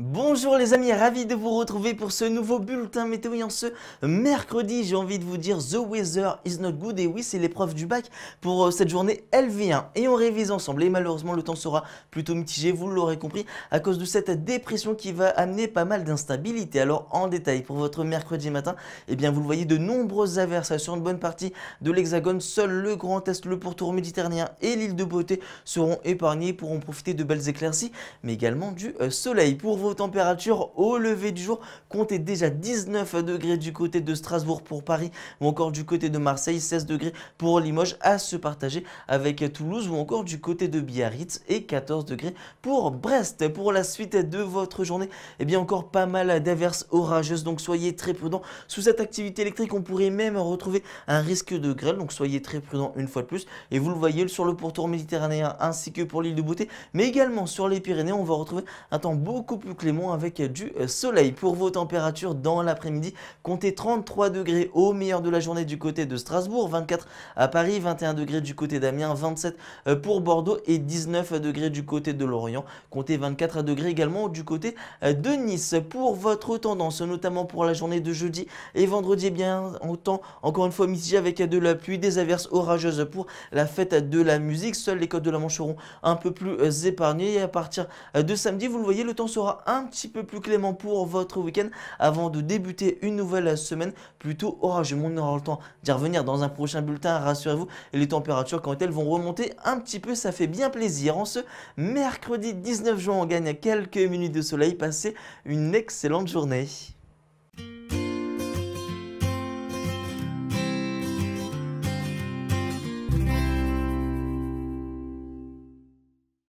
Bonjour les amis, ravi de vous retrouver pour ce nouveau bulletin météo en ce mercredi. J'ai envie de vous dire The weather is not good et oui c'est l'épreuve du bac pour euh, cette journée LV1 et on révise ensemble et malheureusement le temps sera plutôt mitigé, vous l'aurez compris, à cause de cette dépression qui va amener pas mal d'instabilité. Alors en détail pour votre mercredi matin, eh bien vous le voyez de nombreuses averses sur une bonne partie de l'hexagone, seul le Grand Est, le pourtour méditerranéen et l'île de Beauté seront épargnés, pourront profiter de belles éclaircies mais également du euh, soleil. Pour vos températures au lever du jour. Comptez déjà 19 degrés du côté de Strasbourg pour Paris ou encore du côté de Marseille, 16 degrés pour Limoges à se partager avec Toulouse ou encore du côté de Biarritz et 14 degrés pour Brest. Pour la suite de votre journée, et eh bien encore pas mal d'averses orageuses, donc soyez très prudents. Sous cette activité électrique, on pourrait même retrouver un risque de grêle, donc soyez très prudents une fois de plus. Et vous le voyez sur le pourtour méditerranéen ainsi que pour l'île de Beauté, mais également sur les Pyrénées, on va retrouver un temps beaucoup plus clément avec du euh, soleil. Pour vos températures dans l'après-midi, comptez 33 degrés au meilleur de la journée du côté de Strasbourg, 24 à Paris, 21 degrés du côté d'Amiens, 27 euh, pour Bordeaux et 19 degrés du côté de Lorient. Comptez 24 degrés également du côté euh, de Nice. Pour votre tendance, notamment pour la journée de jeudi et vendredi, eh bien autant encore une fois mitigé avec de la pluie, des averses orageuses pour la fête de la musique. Seules les côtes de la Manche seront un peu plus épargnées. et à partir de samedi, vous le voyez, le temps sera un petit peu plus clément pour votre week-end avant de débuter une nouvelle semaine plutôt orageuse. Mon on aura le temps d'y revenir dans un prochain bulletin, rassurez-vous. les températures, quand elles vont remonter un petit peu, ça fait bien plaisir. En ce mercredi 19 juin, on gagne quelques minutes de soleil. Passez une excellente journée.